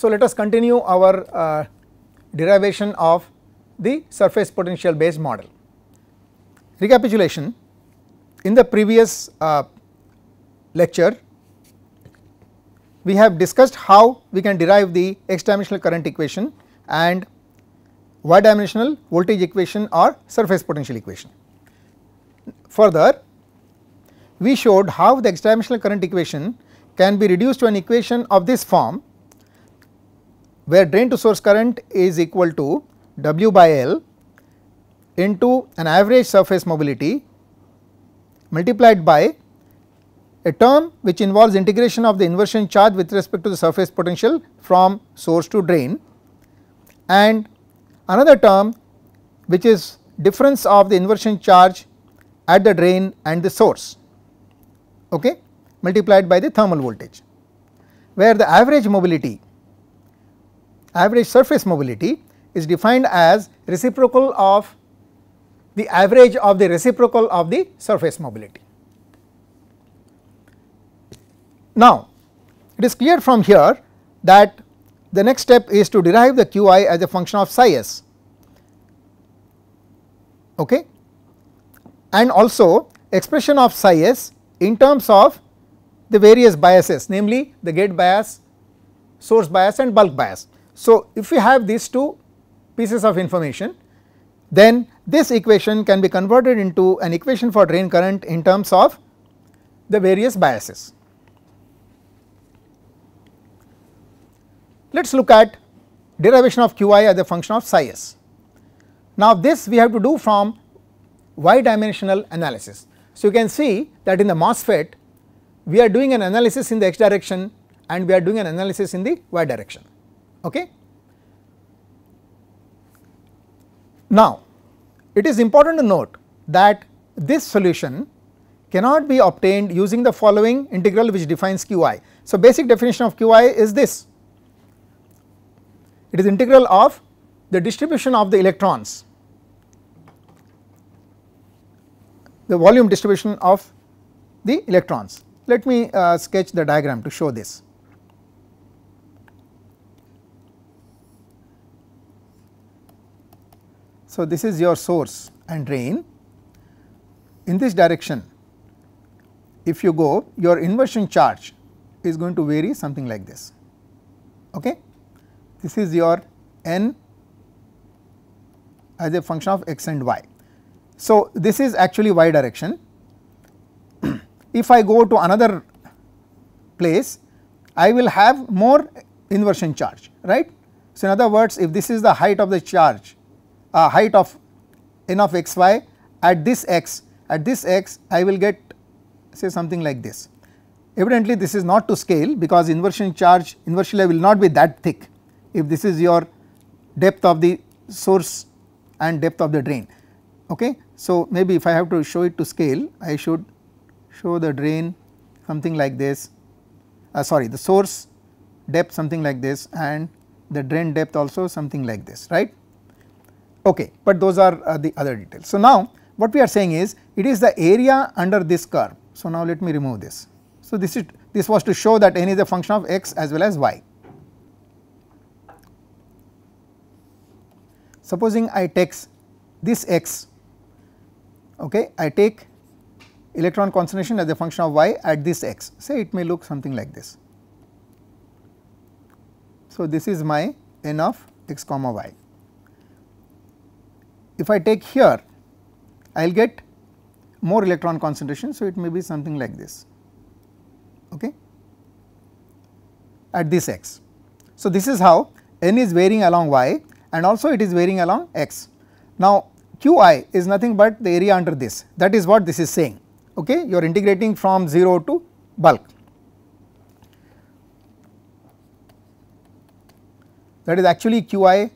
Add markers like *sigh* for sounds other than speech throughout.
So, let us continue our uh, derivation of the surface potential based model. Recapitulation in the previous uh, lecture we have discussed how we can derive the x dimensional current equation and y dimensional voltage equation or surface potential equation. Further we showed how the x dimensional current equation can be reduced to an equation of this form where drain to source current is equal to W by L into an average surface mobility multiplied by a term which involves integration of the inversion charge with respect to the surface potential from source to drain and another term which is difference of the inversion charge at the drain and the source okay, multiplied by the thermal voltage where the average mobility average surface mobility is defined as reciprocal of the average of the reciprocal of the surface mobility. Now, it is clear from here that the next step is to derive the qi as a function of psi s okay? and also expression of psi s in terms of the various biases namely the gate bias, source bias and bulk bias. So, if we have these two pieces of information then this equation can be converted into an equation for drain current in terms of the various biases. Let us look at derivation of qi as a function of psi s. Now this we have to do from y dimensional analysis. So you can see that in the MOSFET we are doing an analysis in the x direction and we are doing an analysis in the y direction. Okay. Now, it is important to note that this solution cannot be obtained using the following integral which defines qi. So, basic definition of qi is this, it is integral of the distribution of the electrons, the volume distribution of the electrons. Let me uh, sketch the diagram to show this. So, this is your source and drain. In this direction, if you go your inversion charge is going to vary something like this. Okay? This is your n as a function of x and y. So, this is actually y direction. *clears throat* if I go to another place, I will have more inversion charge, right. So, in other words, if this is the height of the charge uh, height of n of x y at this x at this x I will get say something like this. Evidently this is not to scale because inversion charge inversely will not be that thick if this is your depth of the source and depth of the drain okay. So maybe if I have to show it to scale I should show the drain something like this uh, sorry the source depth something like this and the drain depth also something like this right okay but those are uh, the other details. So now what we are saying is it is the area under this curve. So now let me remove this. So this is this was to show that n is a function of x as well as y. Supposing I take this x okay I take electron concentration as a function of y at this x say it may look something like this. So this is my n of x comma y if I take here I will get more electron concentration. So, it may be something like this okay, at this x. So, this is how n is varying along y and also it is varying along x. Now, qi is nothing but the area under this that is what this is saying okay you are integrating from 0 to bulk that is actually qi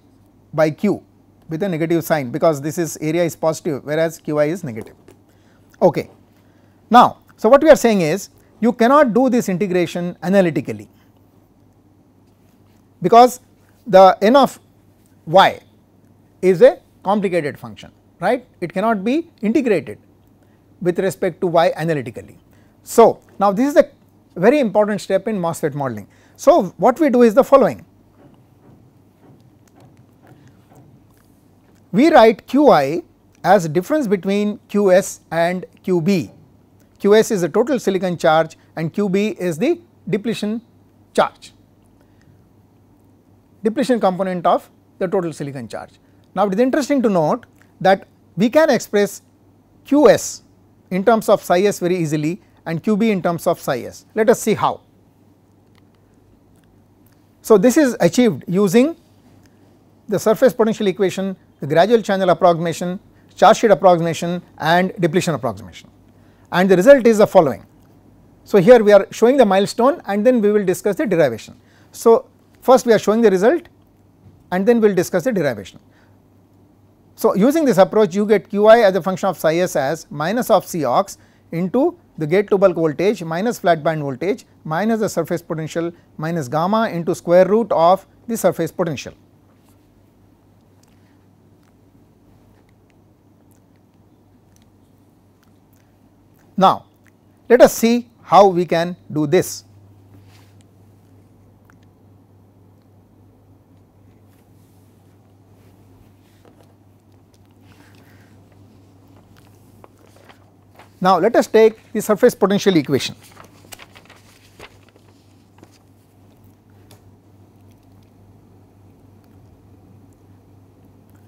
by q with a negative sign because this is area is positive whereas qi is negative. Okay. Now, so what we are saying is you cannot do this integration analytically because the n of y is a complicated function right it cannot be integrated with respect to y analytically. So, now this is a very important step in MOSFET modeling. So, what we do is the following We write Qi as difference between Qs and Qb. Qs is the total silicon charge and Qb is the depletion charge, depletion component of the total silicon charge. Now, it is interesting to note that we can express Qs in terms of psi s very easily and Qb in terms of psi s. Let us see how. So, this is achieved using the surface potential equation the gradual channel approximation, charge sheet approximation and depletion approximation and the result is the following. So, here we are showing the milestone and then we will discuss the derivation. So, first we are showing the result and then we will discuss the derivation. So, using this approach you get Qi as a function of psi s as minus of C ox into the gate to bulk voltage minus flat band voltage minus the surface potential minus gamma into square root of the surface potential. Now let us see how we can do this. Now let us take the surface potential equation.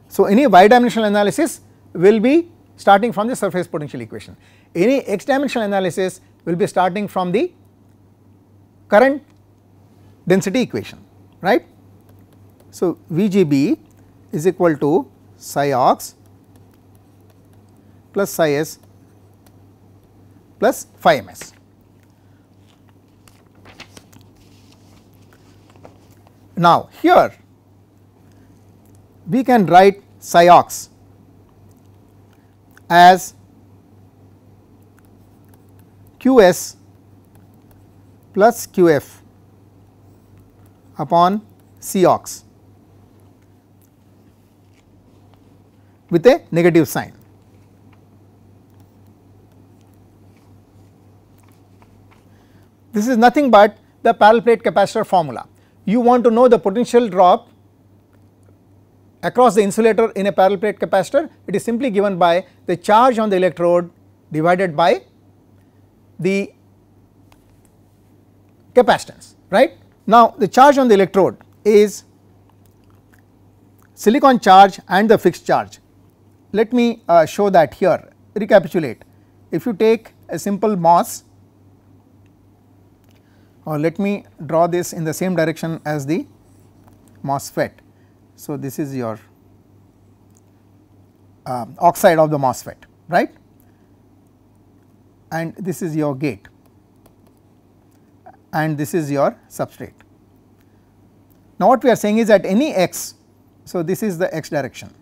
So any y dimensional analysis will be starting from the surface potential equation. Any x dimensional analysis will be starting from the current density equation right. So, VGB is equal to psi ox plus psi s plus phi ms. Now, here we can write psi ox as Qs plus Qf upon C ox with a negative sign. This is nothing but the parallel plate capacitor formula. You want to know the potential drop across the insulator in a parallel plate capacitor, it is simply given by the charge on the electrode divided by the capacitance, right. Now, the charge on the electrode is silicon charge and the fixed charge. Let me uh, show that here, recapitulate. If you take a simple MOS or let me draw this in the same direction as the MOSFET so, this is your uh, oxide of the MOSFET right and this is your gate and this is your substrate. Now, what we are saying is at any x, so this is the x direction.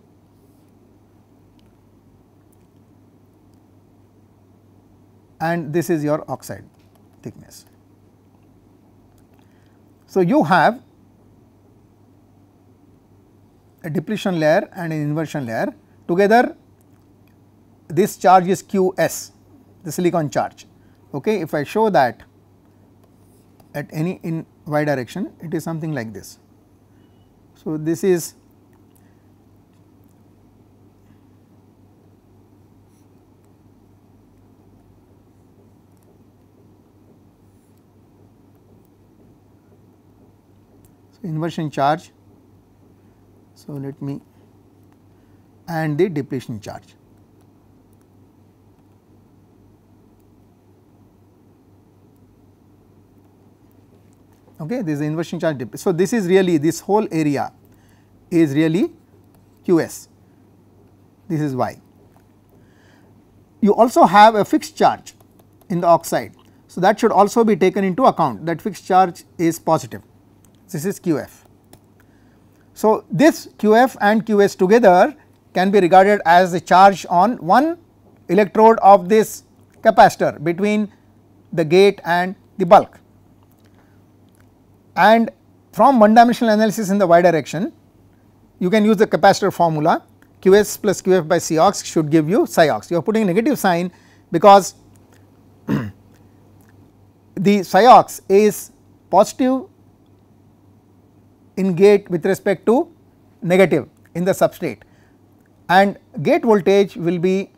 and this is your oxide thickness. So, you have a depletion layer and an inversion layer together this charge is QS the silicon charge okay if I show that at any in y direction it is something like this. So, this is so inversion charge so, let me and the depletion charge. Okay, this is the inversion charge. So, this is really this whole area is really QS, this is Y. You also have a fixed charge in the oxide. So, that should also be taken into account that fixed charge is positive, this is QF. So, this QF and QS together can be regarded as the charge on one electrode of this capacitor between the gate and the bulk. And from one dimensional analysis in the y direction, you can use the capacitor formula Qs plus Qf by C ox should give you psi ox. You are putting negative sign because *clears throat* the psi ox is positive in gate with respect to negative in the substrate and gate voltage will be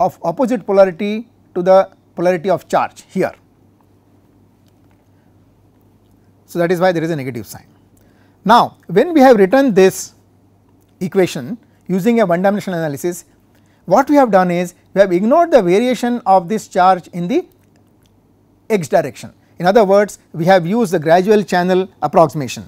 of opposite polarity to the polarity of charge here. So, that is why there is a negative sign. Now, when we have written this equation using a one dimensional analysis, what we have done is we have ignored the variation of this charge in the x direction. In other words, we have used the gradual channel approximation.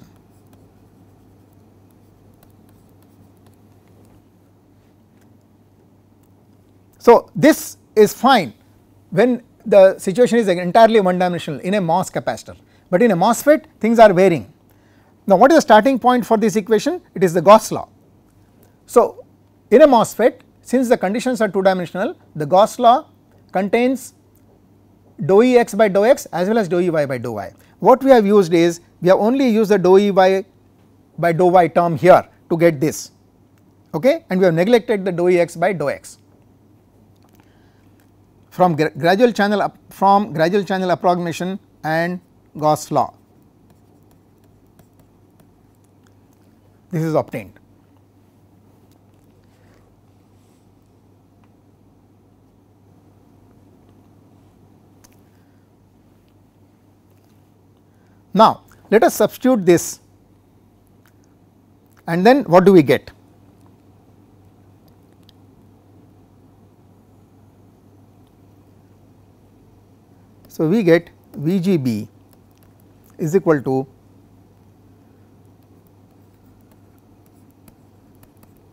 So, this is fine when the situation is entirely one dimensional in a MOS capacitor, but in a MOSFET things are varying. Now, what is the starting point for this equation? It is the Gauss law. So, in a MOSFET since the conditions are two dimensional the Gauss law contains dou E x by dou x as well as dou E y by dou y. What we have used is we have only used the dou E y by dou y term here to get this okay and we have neglected the dou E x by dou x from gra gradual channel from gradual channel approximation and Gauss law. This is obtained. Now, let us substitute this and then what do we get? So, we get VGB is equal to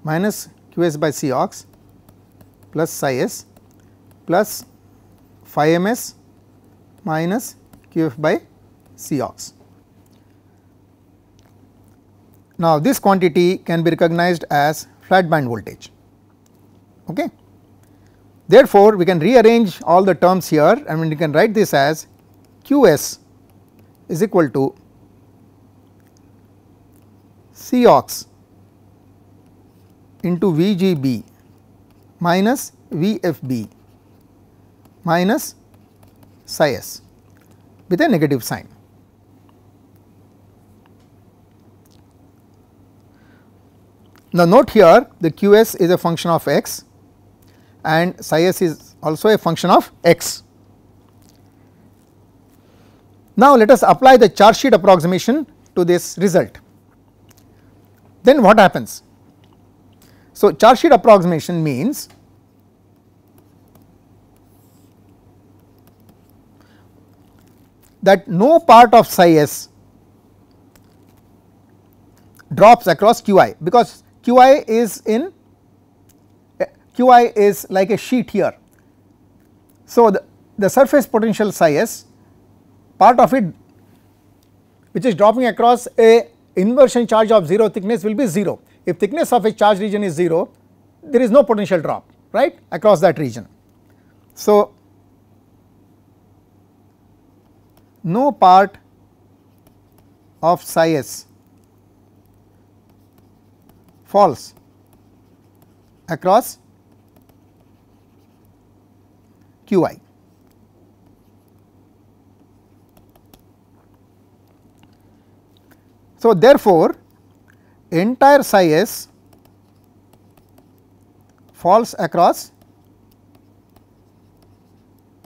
minus Qs by C ox plus psi s plus phi ms minus Qf by C ox. Now, this quantity can be recognized as flat band voltage. Okay. Therefore, we can rearrange all the terms here I mean can write this as QS is equal to COX into VGB minus VFB minus psi s with a negative sign. Now note here the QS is a function of x and psi s is also a function of x. Now let us apply the charge sheet approximation to this result. Then what happens? So charge sheet approximation means that no part of psi s drops across qi because qi is in Qi is like a sheet here. So, the, the surface potential psi s part of it which is dropping across a inversion charge of 0 thickness will be 0. If thickness of a charge region is 0 there is no potential drop right across that region. So, no part of psi s falls across q i. So, therefore, entire psi s falls across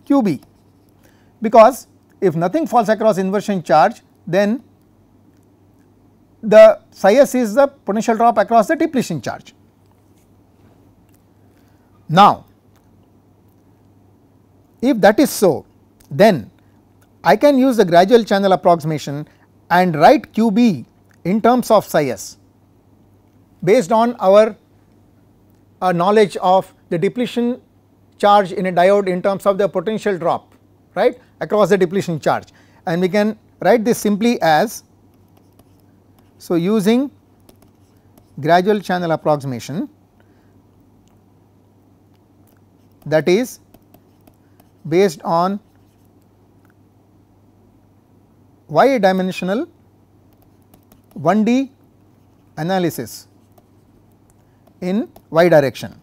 q b because if nothing falls across inversion charge then the psi s is the potential drop across the depletion charge. Now, if that is so, then I can use the gradual channel approximation and write QB in terms of psi s based on our uh, knowledge of the depletion charge in a diode in terms of the potential drop right across the depletion charge and we can write this simply as so using gradual channel approximation that is based on y dimensional 1D analysis in y direction.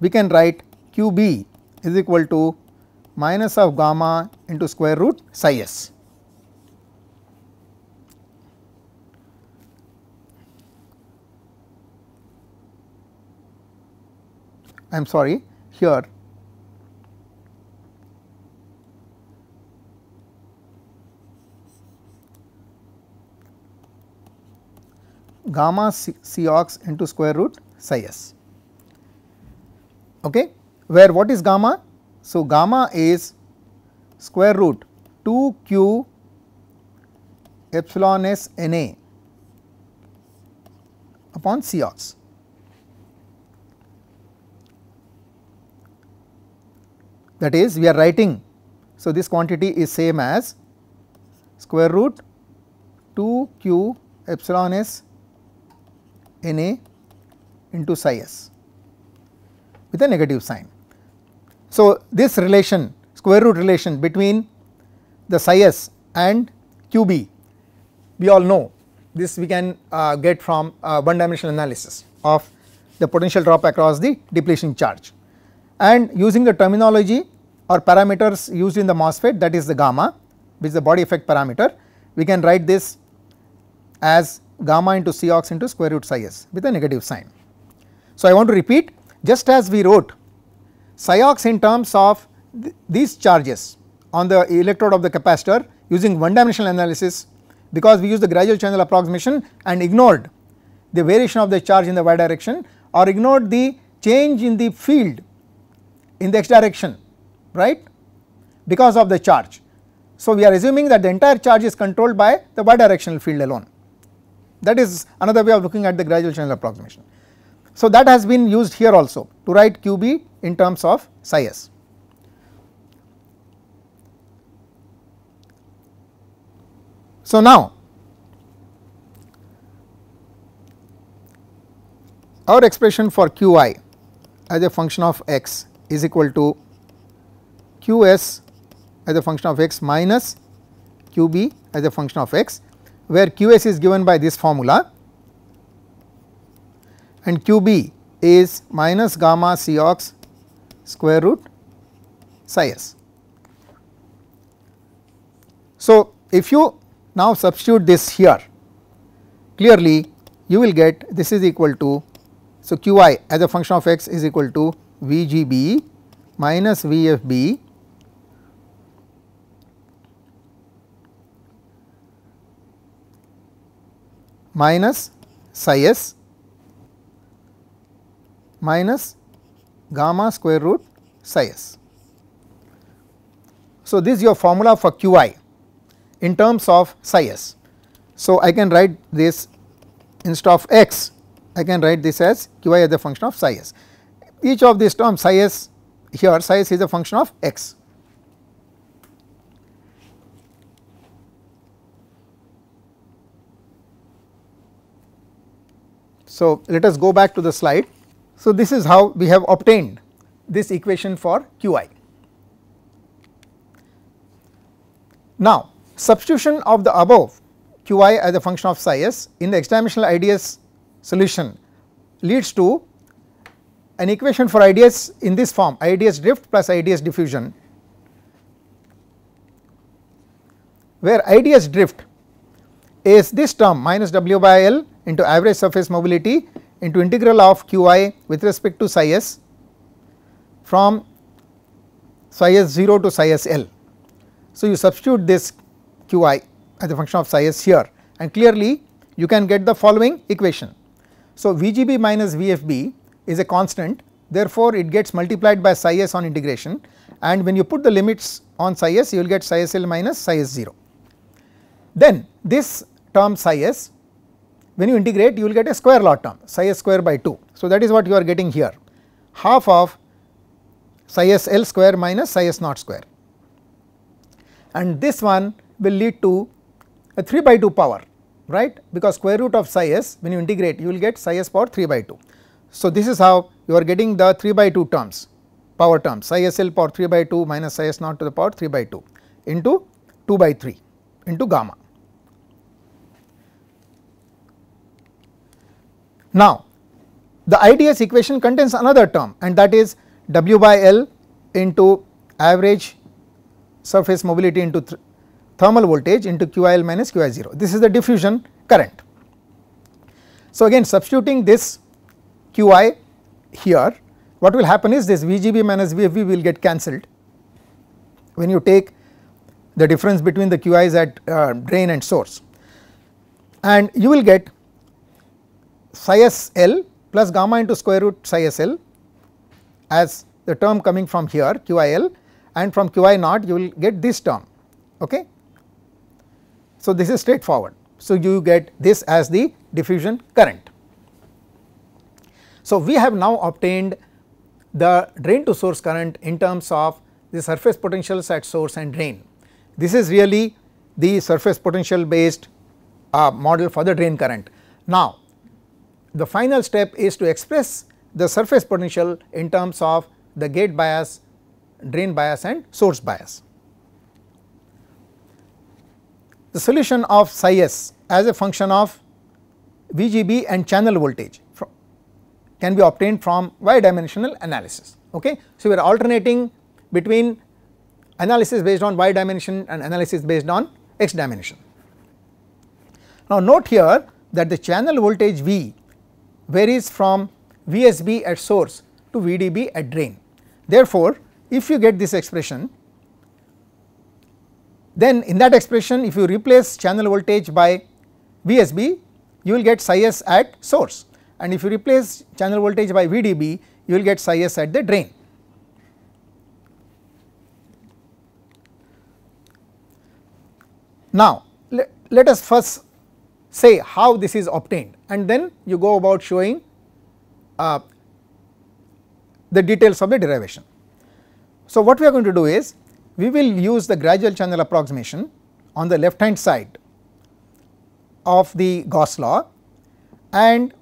We can write QB is equal to minus of gamma into square root psi s. I am sorry here gamma C, C ox into square root psi s okay where what is gamma so gamma is square root 2 q epsilon s n a upon C ox that is we are writing. So, this quantity is same as square root 2 q epsilon s n a into psi s with a negative sign. So, this relation square root relation between the psi s and q b we all know this we can uh, get from uh, one dimensional analysis of the potential drop across the depletion charge. And using the terminology or parameters used in the MOSFET that is the gamma which is the body effect parameter. We can write this as gamma into Cox into square root psi s with a negative sign. So, I want to repeat just as we wrote ox in terms of th these charges on the electrode of the capacitor using one dimensional analysis because we use the gradual channel approximation and ignored the variation of the charge in the y direction or ignored the change in the field in the x direction right because of the charge. So, we are assuming that the entire charge is controlled by the bidirectional field alone that is another way of looking at the gradual channel approximation. So, that has been used here also to write QB in terms of psi s. So, now our expression for Qi as a function of x is equal to qs as a function of x minus qb as a function of x where qs is given by this formula and qb is minus gamma c ox square root psi s. So, if you now substitute this here clearly you will get this is equal to so qi as a function of x is equal to vgb minus vfb minus psi s minus gamma square root psi s. So, this is your formula for qi in terms of psi s. So, I can write this instead of x I can write this as qi as a function of psi s. Each of these terms psi s here psi s is a function of x So, let us go back to the slide. So, this is how we have obtained this equation for Qi. Now, substitution of the above Qi as a function of psi s in the x dimensional IDS solution leads to an equation for IDS in this form IDS drift plus IDS diffusion where IDS drift is this term minus W by L into average surface mobility into integral of qi with respect to psi s from psi s 0 to psi s l. So, you substitute this qi as a function of psi s here and clearly you can get the following equation. So, VGB minus VFB is a constant therefore, it gets multiplied by psi s on integration and when you put the limits on psi s you will get psi s l minus psi s 0. Then this term psi s when you integrate you will get a square law term psi s square by 2. So, that is what you are getting here half of psi s l square minus psi s naught square and this one will lead to a 3 by 2 power right because square root of psi s when you integrate you will get psi s power 3 by 2. So, this is how you are getting the 3 by 2 terms power terms psi s l power 3 by 2 minus psi s naught to the power 3 by 2 into 2 by 3 into gamma. Now the IDS equation contains another term and that is W by L into average surface mobility into th thermal voltage into QIL minus QI0. This is the diffusion current. So again substituting this QI here what will happen is this VGB minus VFB will get cancelled when you take the difference between the QIs at uh, drain and source and you will get psi s l plus gamma into square root psi s l as the term coming from here q i l and from q i naught you will get this term. Okay. So, this is straightforward. So, you get this as the diffusion current. So, we have now obtained the drain to source current in terms of the surface potentials at source and drain. This is really the surface potential based uh, model for the drain current. Now, the final step is to express the surface potential in terms of the gate bias, drain bias and source bias. The solution of psi s as a function of VGB and channel voltage can be obtained from y dimensional analysis. Okay? So, we are alternating between analysis based on y dimension and analysis based on x dimension. Now, note here that the channel voltage V varies from VSB at source to VDB at drain. Therefore, if you get this expression, then in that expression if you replace channel voltage by VSB, you will get psi s at source and if you replace channel voltage by VDB, you will get psi s at the drain. Now, let us first say how this is obtained and then you go about showing uh, the details of the derivation. So, what we are going to do is we will use the gradual channel approximation on the left hand side of the Gauss law and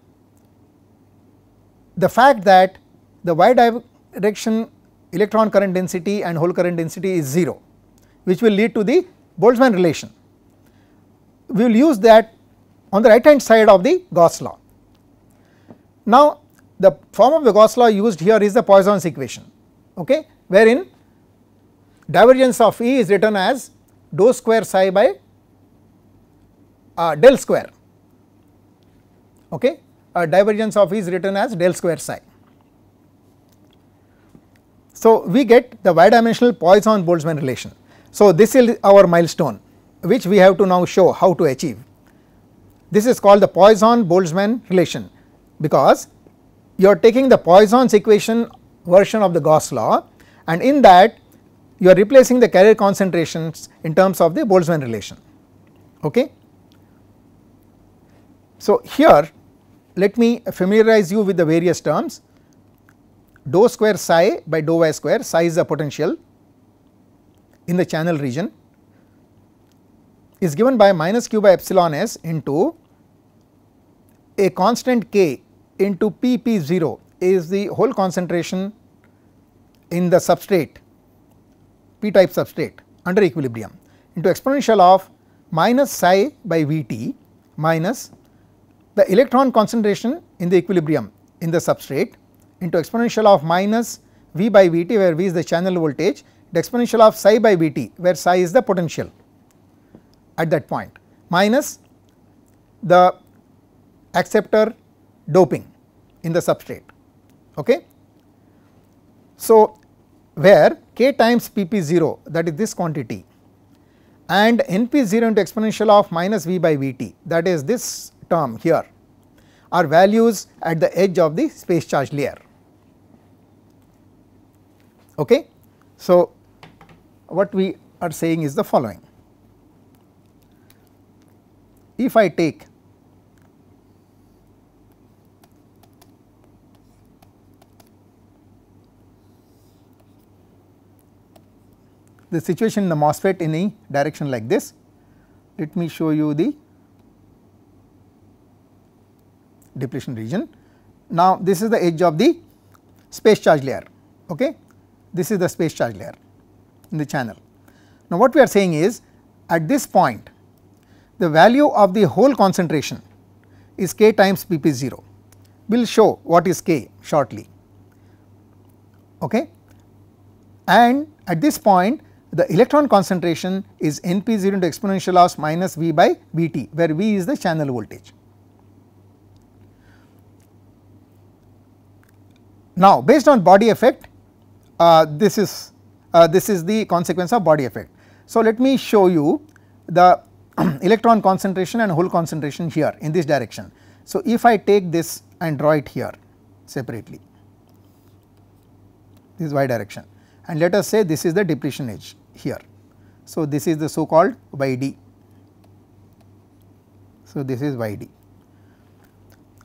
the fact that the y direction electron current density and hole current density is 0 which will lead to the Boltzmann relation. We will use that on the right hand side of the Gauss law. Now the form of the Gauss law used here is the Poisson's equation okay wherein divergence of E is written as dou square psi by uh, del square okay uh, divergence of E is written as del square psi. So we get the y dimensional Poisson-Boltzmann relation. So this is our milestone which we have to now show how to achieve. This is called the Poisson-Boltzmann relation because you are taking the Poisson's equation version of the Gauss law and in that you are replacing the carrier concentrations in terms of the Boltzmann relation. Okay. So, here let me familiarize you with the various terms dou square psi by dou y square psi is the potential in the channel region is given by minus q by epsilon s into a constant k into p p 0 is the whole concentration in the substrate p type substrate under equilibrium into exponential of minus psi by Vt minus the electron concentration in the equilibrium in the substrate into exponential of minus V by Vt where V is the channel voltage the exponential of psi by Vt where psi is the potential at that point minus the acceptor doping in the substrate okay. So, where k times Pp0 that is this quantity and Np0 into exponential of minus V by Vt that is this term here are values at the edge of the space charge layer okay. So, what we are saying is the following if I take the situation in the MOSFET in a direction like this. Let me show you the depletion region. Now, this is the edge of the space charge layer, okay. This is the space charge layer in the channel. Now, what we are saying is at this point the value of the whole concentration is k times Pp0. We will show what is k shortly. Okay? And at this point the electron concentration is Np0 into exponential of minus V by Vt where V is the channel voltage. Now based on body effect uh, this is uh, this is the consequence of body effect. So let me show you the *clears throat* electron concentration and hole concentration here in this direction. So, if I take this and draw it here separately this is y direction and let us say this is the depletion edge here. So, this is the so called YD. So, this is YD.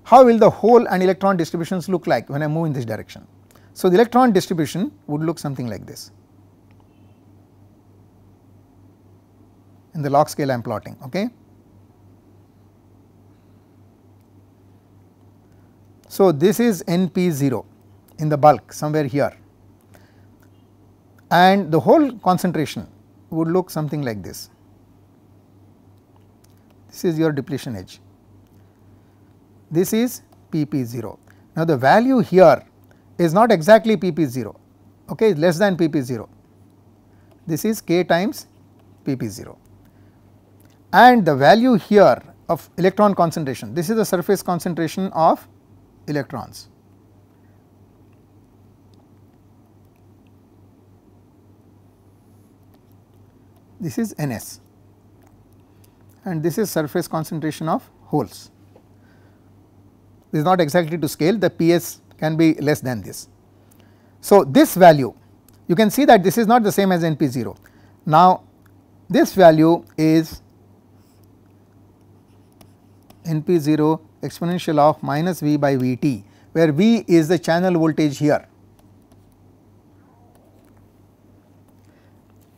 How will the hole and electron distributions look like when I move in this direction? So, the electron distribution would look something like this. in the log scale I am plotting. Okay. So, this is NP0 in the bulk somewhere here and the whole concentration would look something like this. This is your depletion edge. This is PP0. Now, the value here is not exactly PP0, okay, less than PP0. This is K times PP0 and the value here of electron concentration, this is the surface concentration of electrons. This is Ns and this is surface concentration of holes. This is not exactly to scale the PS can be less than this. So, this value you can see that this is not the same as NP0. Now, this value is NP0 exponential of minus V by Vt where V is the channel voltage here.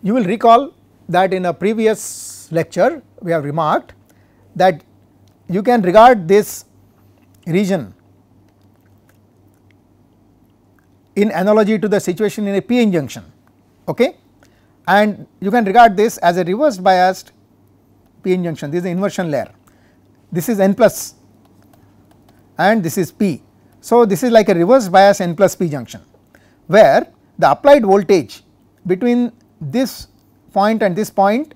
You will recall that in a previous lecture we have remarked that you can regard this region in analogy to the situation in a p-n junction okay and you can regard this as a reverse biased p-n junction this is the inversion layer this is n plus and this is p. So, this is like a reverse bias n plus p junction where the applied voltage between this point and this point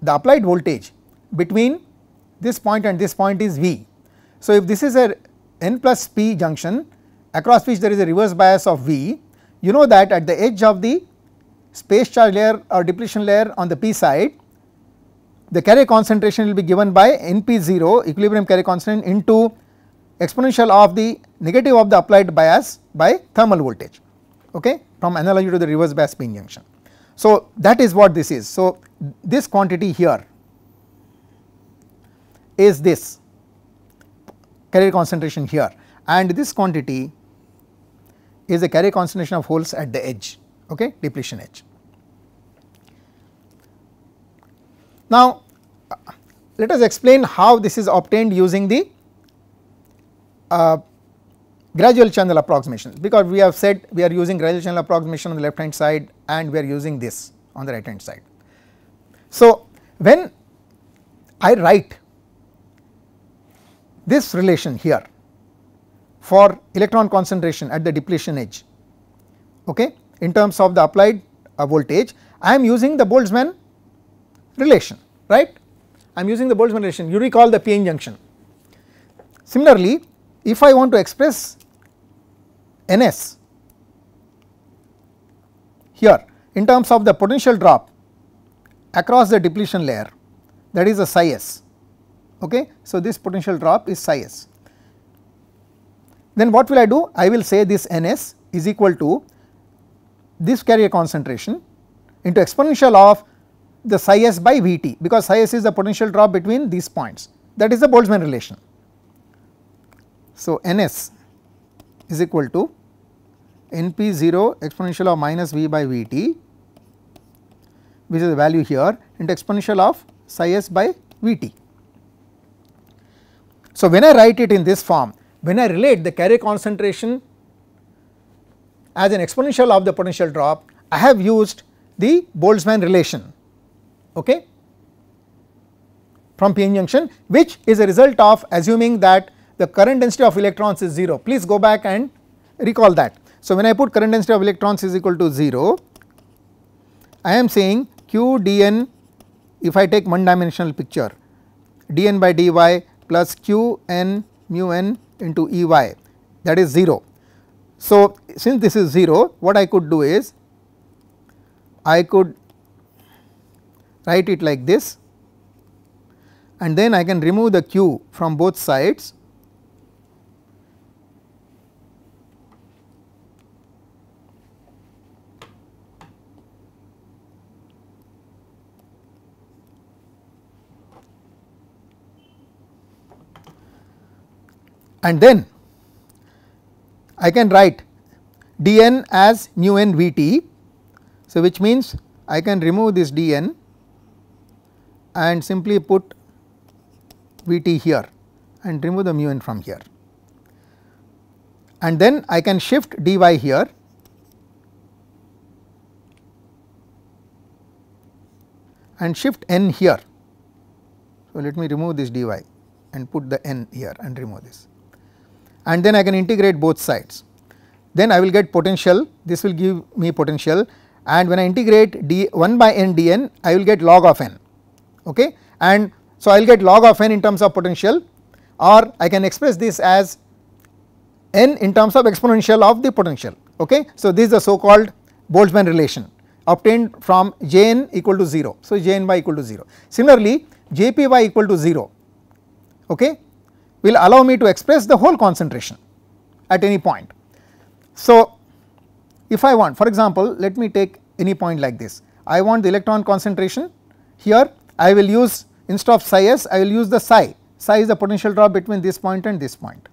the applied voltage between this point and this point is V. So, if this is a n plus p junction across which there is a reverse bias of V you know that at the edge of the space charge layer or depletion layer on the p side the carrier concentration will be given by np0 equilibrium carrier constant into exponential of the negative of the applied bias by thermal voltage okay from analogy to the reverse bias spin junction. So that is what this is. So this quantity here is this carrier concentration here and this quantity is a carrier concentration of holes at the edge okay depletion edge. Now let us explain how this is obtained using the uh, gradual channel approximation because we have said we are using gradual channel approximation on the left hand side and we are using this on the right hand side. So when I write this relation here for electron concentration at the depletion edge okay in terms of the applied uh, voltage I am using the Boltzmann relation right I am using the Boltzmann relation you recall the PN junction. Similarly if I want to express NS here in terms of the potential drop across the depletion layer that is the psi s okay. So this potential drop is psi s then what will I do? I will say this Ns is equal to this carrier concentration into exponential of the psi s by Vt because psi s is the potential drop between these points that is the Boltzmann relation. So, Ns is equal to Np0 exponential of minus V by Vt which is the value here into exponential of psi s by Vt. So, when I write it in this form when I relate the carrier concentration as an exponential of the potential drop, I have used the Boltzmann relation okay, from p-n junction which is a result of assuming that the current density of electrons is 0. Please go back and recall that. So, when I put current density of electrons is equal to 0, I am saying q dn if I take one dimensional picture dn by dy plus q n mu n into E y that is 0. So, since this is 0 what I could do is I could write it like this and then I can remove the q from both sides and then I can write dn as n n v t. So, which means I can remove this dn and simply put v t here and remove the mu n from here. And then I can shift dy here and shift n here. So, let me remove this dy and put the n here and remove this and then I can integrate both sides. Then I will get potential, this will give me potential and when I integrate d 1 by n dn I will get log of n okay and so I will get log of n in terms of potential or I can express this as n in terms of exponential of the potential okay. So this is the so called Boltzmann relation obtained from Jn equal to 0 so Jn by equal to 0. Similarly Jpy equal to 0 okay will allow me to express the whole concentration at any point. So, if I want for example, let me take any point like this I want the electron concentration here I will use instead of psi s I will use the psi psi is the potential drop between this point and this point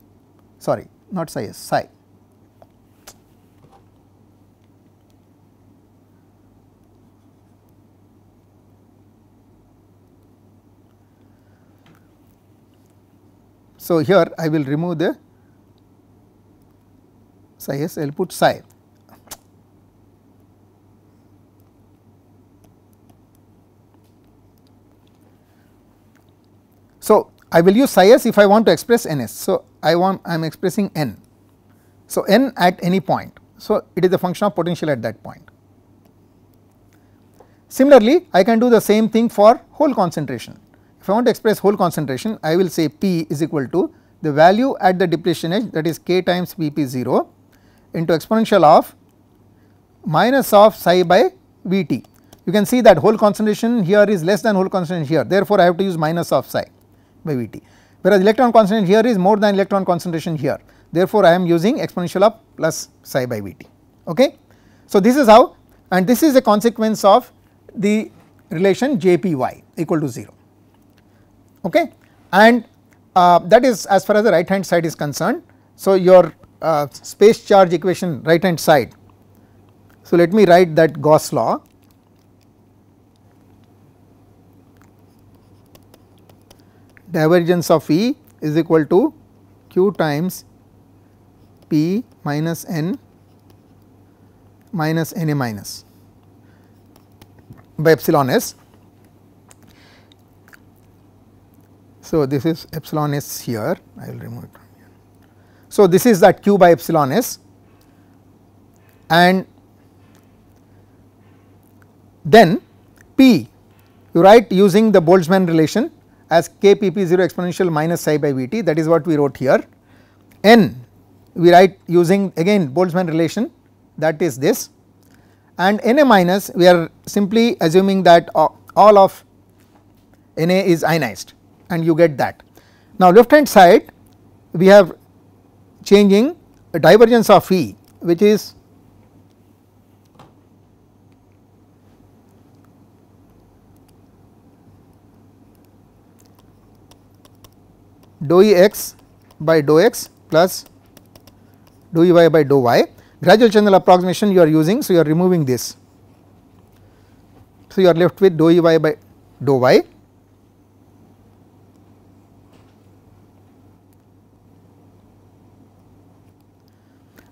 sorry not psi s psi So, here I will remove the psi s, I will put psi. So, I will use psi s if I want to express n s. So, I want I am expressing n. So, n at any point. So, it is the function of potential at that point. Similarly, I can do the same thing for whole concentration. If I want to express whole concentration, I will say P is equal to the value at the depletion edge that is K times Vp0 into exponential of minus of psi by Vt. You can see that whole concentration here is less than whole concentration here therefore, I have to use minus of psi by Vt whereas electron concentration here is more than electron concentration here therefore, I am using exponential of plus psi by Vt. Okay? So, this is how and this is a consequence of the relation Jpy equal to 0 okay and uh, that is as far as the right hand side is concerned. So, your uh, space charge equation right hand side. So, let me write that Gauss law. divergence of E is equal to q times p minus n minus n a minus by epsilon s So, this is epsilon s here I will remove it from here. So, this is that q by epsilon s and then P you write using the Boltzmann relation as kpp0 exponential minus psi by vt that is what we wrote here. N we write using again Boltzmann relation that is this and Na minus we are simply assuming that all of Na is ionized and you get that. Now left hand side we have changing divergence of E which is dou E x by dou x plus dou E y by dou y. Gradual channel approximation you are using, so you are removing this. So, you are left with dou E y by dou y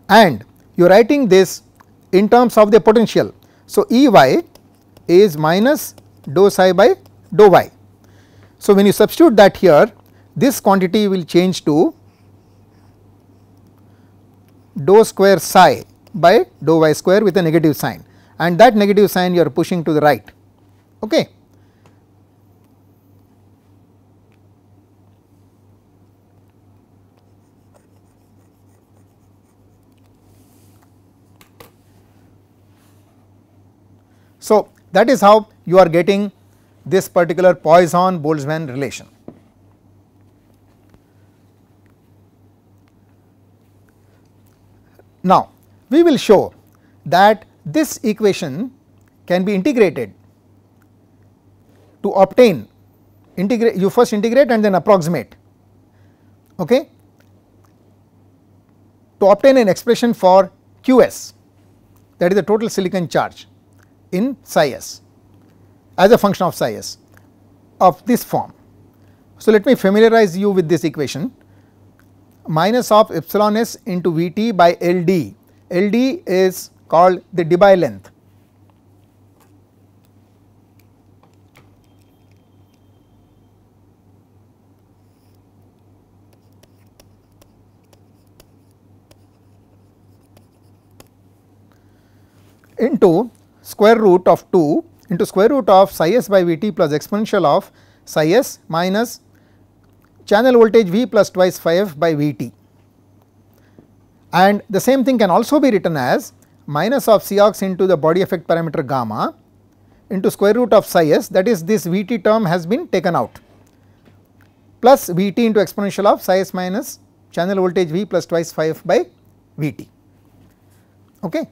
and you are writing this in terms of the potential. So, E y is minus dou psi by dou y. So, when you substitute that here this quantity will change to dou square psi by dou y square with a negative sign and that negative sign you are pushing to the right. Okay. That is how you are getting this particular Poisson-Boltzmann relation. Now we will show that this equation can be integrated to obtain integrate you first integrate and then approximate okay to obtain an expression for QS that is the total silicon charge in psi s as a function of psi s of this form. So, let me familiarize you with this equation minus of epsilon s into V t by L d, L d is called the Debye length. into square root of 2 into square root of psi s by Vt plus exponential of psi s minus channel voltage V plus twice phi f by Vt. And the same thing can also be written as minus of C aux into the body effect parameter gamma into square root of psi s that is this Vt term has been taken out plus Vt into exponential of psi s minus channel voltage V plus twice phi f by Vt. Okay.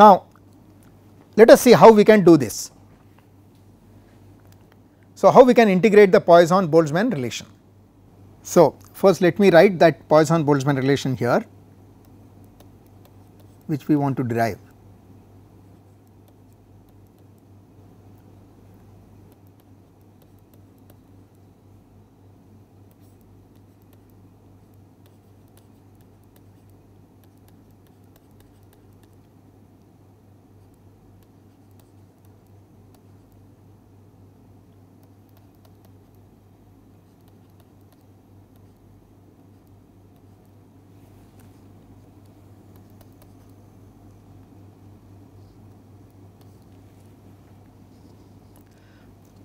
Now, let us see how we can do this. So, how we can integrate the Poisson-Boltzmann relation. So, first let me write that Poisson-Boltzmann relation here which we want to derive.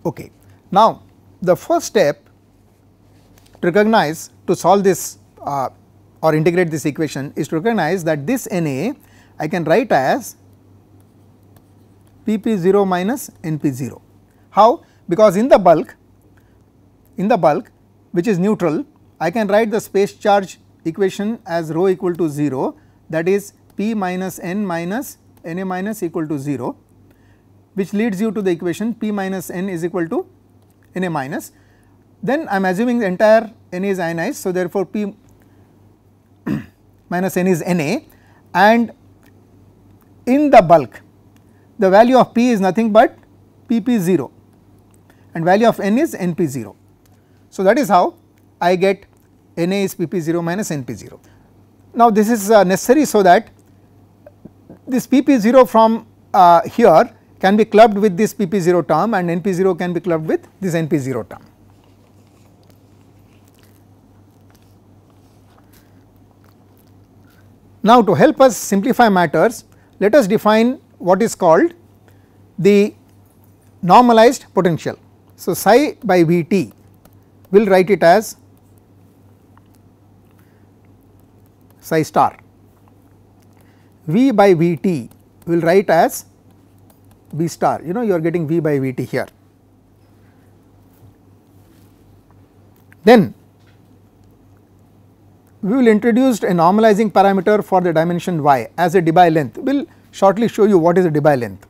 Okay. Now, the first step to recognize to solve this uh, or integrate this equation is to recognize that this n a I can write as p p 0 minus NP0. How? Because in the bulk, in the bulk which is neutral, I can write the space charge equation as rho equal to 0 that is P minus N minus Na minus equal to 0 which leads you to the equation P minus N is equal to Na minus. Then I am assuming the entire n is ionized. So, therefore, P *clears throat* minus N is Na and in the bulk the value of P is nothing but p p 0 and value of N is NP0. So, that is how I get Na is p p 0 minus NP0. Now, this is uh, necessary so that this p p 0 from uh, here can be clubbed with this PP0 term and NP0 can be clubbed with this NP0 term. Now, to help us simplify matters, let us define what is called the normalized potential. So, psi by Vt we will write it as psi star, V by Vt we will write as V star, you know you are getting V by Vt here. Then we will introduce a normalizing parameter for the dimension y as a Debye length. We will shortly show you what is a Debye length.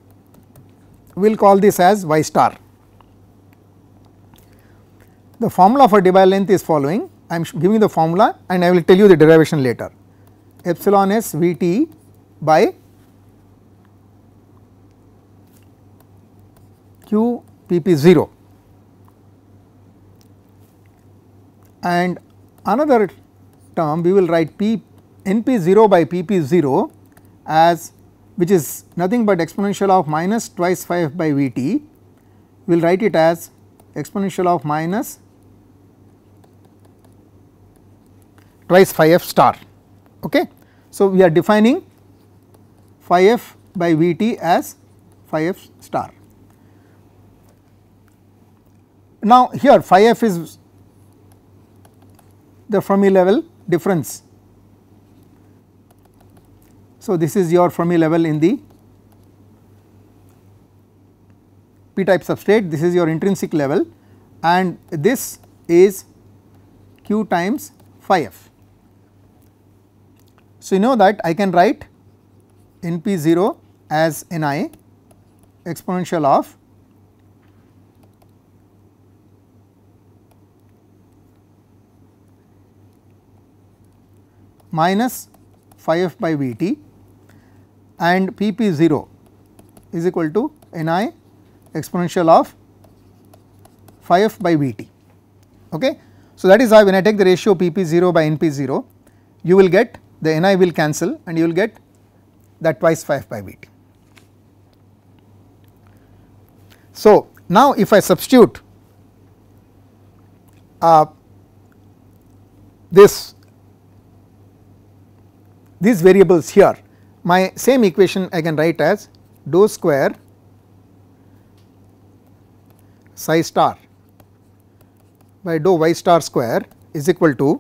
We will call this as y star. The formula for Debye length is following. I am giving the formula and I will tell you the derivation later. Epsilon s v t by Q P P 0 and another term we will write P N P 0 by P P 0 as which is nothing but exponential of minus twice 5 by V t we will write it as exponential of minus twice phi f star. Okay. So, we are defining phi f by v t as phi f star. Now, here phi f is the Fermi level difference. So, this is your Fermi level in the p type substrate, this is your intrinsic level and this is q times phi f. So, you know that I can write np 0 as ni exponential of minus phi f by v t and p p 0 is equal to n i exponential of phi f by v t. Okay. So, that is why when I take the ratio p p 0 by n p 0 you will get the n i will cancel and you will get that twice phi f by v t. So, now if I substitute uh, this these variables here my same equation I can write as dou square psi star by dou y star square is equal to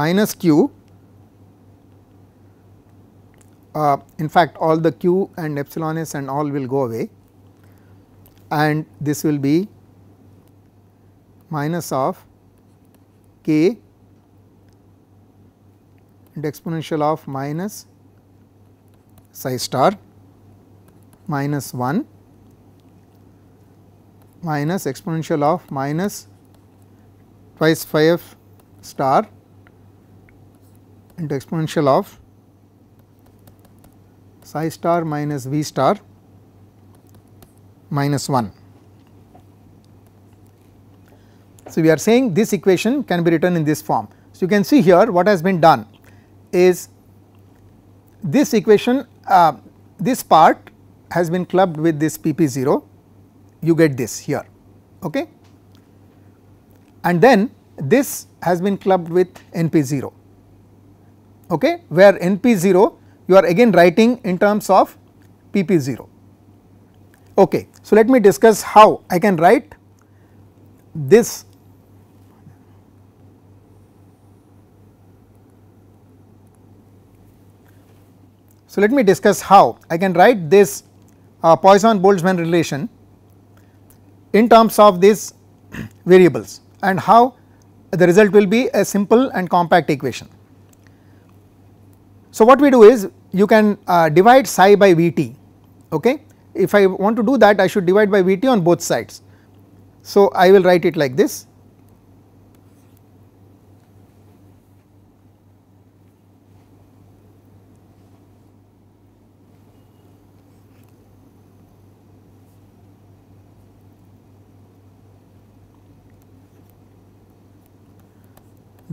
minus q uh, in fact all the q and epsilon s and all will go away and this will be minus of k exponential of minus psi star minus 1 minus exponential of minus twice phi f star into exponential of psi star minus v star minus 1. So, we are saying this equation can be written in this form. So, you can see here what has been done is this equation uh, this part has been clubbed with this PP0 you get this here okay and then this has been clubbed with NP0 okay where NP0 you are again writing in terms of PP0 okay so let me discuss how I can write this So, let me discuss how I can write this uh, Poisson-Boltzmann relation in terms of these *clears throat* variables and how the result will be a simple and compact equation. So, what we do is you can uh, divide psi by Vt okay if I want to do that I should divide by Vt on both sides. So, I will write it like this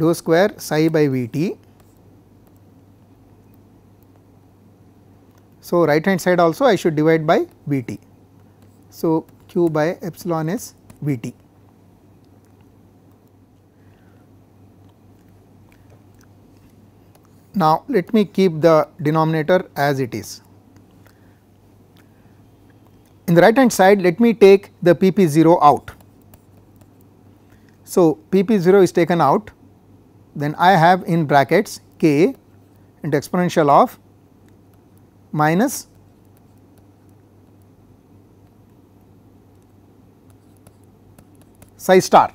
dou square psi by Vt. So, right hand side also I should divide by Vt. So, Q by epsilon is Vt. Now, let me keep the denominator as it is. In the right hand side, let me take the PP0 out. So, PP0 is taken out then I have in brackets k into exponential of minus psi star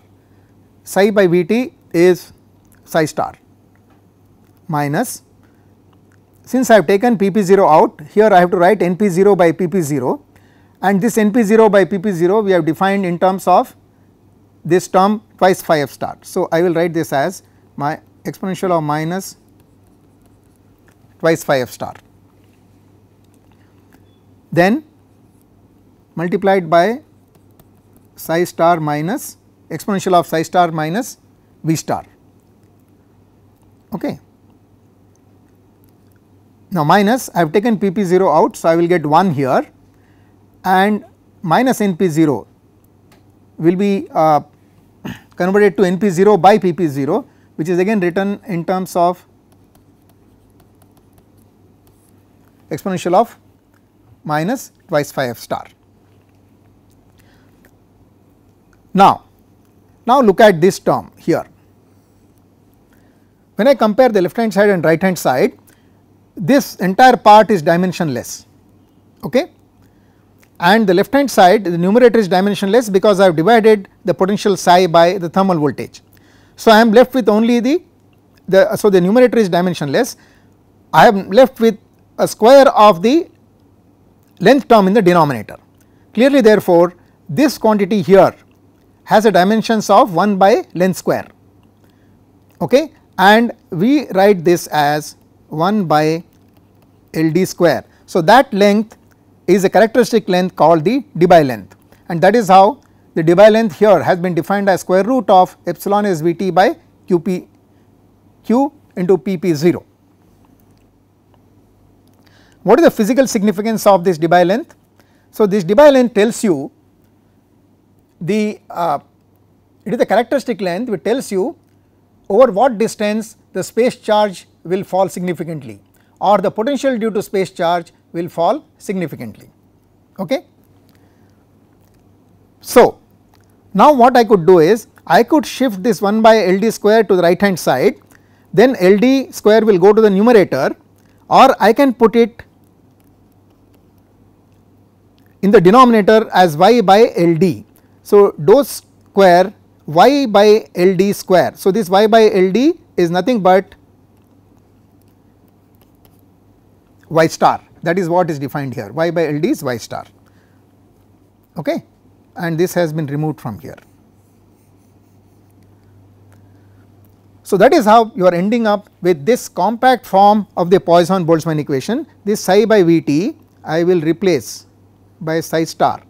psi by v t is psi star minus since I have taken p p 0 out here I have to write n p 0 by p p 0 and this n p 0 by p p 0 we have defined in terms of this term twice phi f star. So, I will write this as my exponential of minus twice phi f star. Then multiplied by psi star minus exponential of psi star minus v star. Okay. Now minus I have taken PP0 out so I will get 1 here and minus NP0 will be uh, converted to NP0 by PP0 which is again written in terms of exponential of minus twice phi f star. Now, now look at this term here. When I compare the left hand side and right hand side, this entire part is dimensionless okay? and the left hand side the numerator is dimensionless because I have divided the potential psi by the thermal voltage. So, I am left with only the, the so the numerator is dimensionless I am left with a square of the length term in the denominator. Clearly therefore, this quantity here has a dimensions of 1 by length square okay and we write this as 1 by LD square. So, that length is a characteristic length called the d by length and that is how the Debye length here has been defined as square root of epsilon SVT by q p q Q into p What is the physical significance of this Debye length? So, this Debye length tells you the uh, it is the characteristic length which tells you over what distance the space charge will fall significantly or the potential due to space charge will fall significantly. Okay? So, now what I could do is I could shift this 1 by LD square to the right hand side then LD square will go to the numerator or I can put it in the denominator as y by LD. So, dou square y by LD square. So, this y by LD is nothing but y star that is what is defined here y by LD is y star. Okay and this has been removed from here. So, that is how you are ending up with this compact form of the Poisson Boltzmann equation this psi by VT, I will replace by psi star.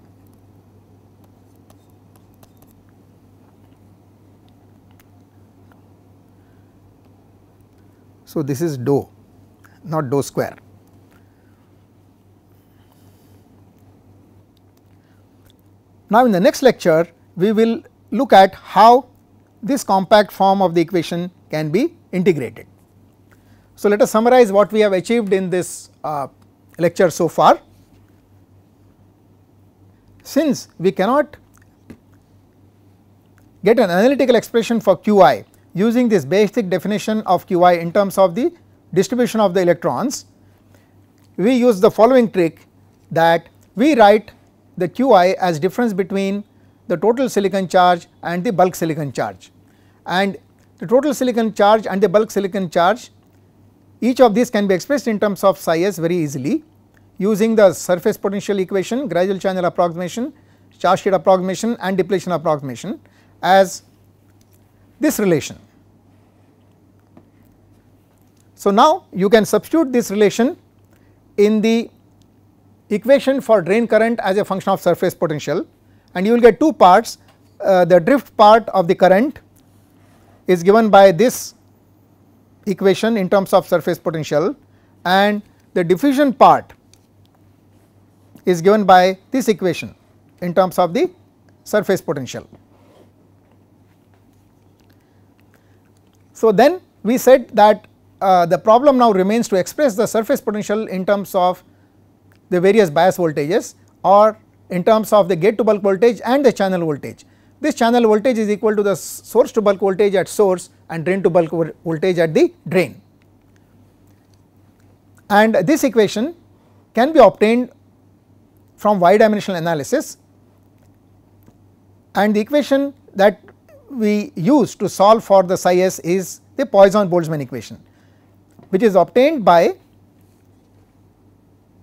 So, this is dou not dou square. Now, in the next lecture we will look at how this compact form of the equation can be integrated. So, let us summarize what we have achieved in this uh, lecture so far. Since we cannot get an analytical expression for Qi using this basic definition of Qi in terms of the distribution of the electrons, we use the following trick that we write the Qi as difference between the total silicon charge and the bulk silicon charge. And the total silicon charge and the bulk silicon charge each of these can be expressed in terms of psi s very easily using the surface potential equation, gradual channel approximation, charge sheet approximation and depletion approximation as this relation. So, now you can substitute this relation in the equation for drain current as a function of surface potential and you will get two parts uh, the drift part of the current is given by this equation in terms of surface potential and the diffusion part is given by this equation in terms of the surface potential. So, then we said that uh, the problem now remains to express the surface potential in terms of the various bias voltages or in terms of the gate to bulk voltage and the channel voltage. This channel voltage is equal to the source to bulk voltage at source and drain to bulk voltage at the drain. And this equation can be obtained from y dimensional analysis and the equation that we use to solve for the psi s is the Poisson-Boltzmann equation which is obtained by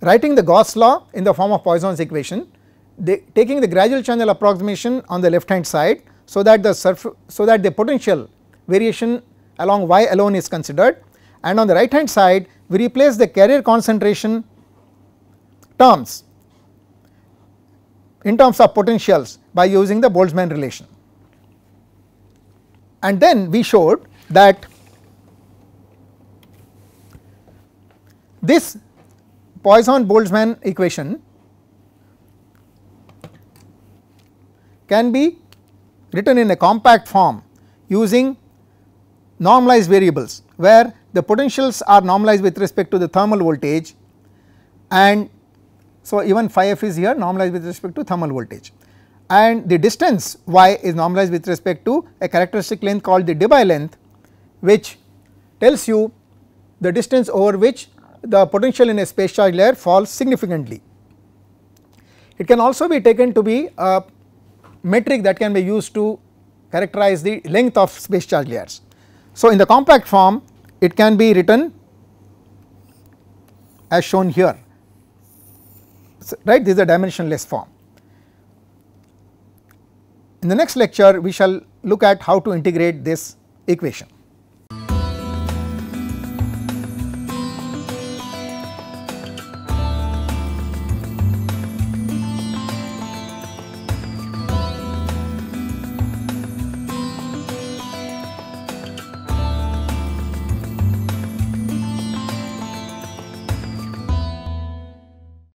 writing the Gauss law in the form of Poisson's equation, they, taking the gradual channel approximation on the left hand side so that the so that the potential variation along y alone is considered and on the right hand side we replace the carrier concentration terms in terms of potentials by using the Boltzmann relation. And then we showed that this Poisson-Boltzmann equation can be written in a compact form using normalized variables where the potentials are normalized with respect to the thermal voltage and so even phi f is here normalized with respect to thermal voltage and the distance y is normalized with respect to a characteristic length called the Debye length which tells you the distance over which the potential in a space charge layer falls significantly. It can also be taken to be a metric that can be used to characterize the length of space charge layers. So, in the compact form it can be written as shown here so, right this is a dimensionless form. In the next lecture we shall look at how to integrate this equation.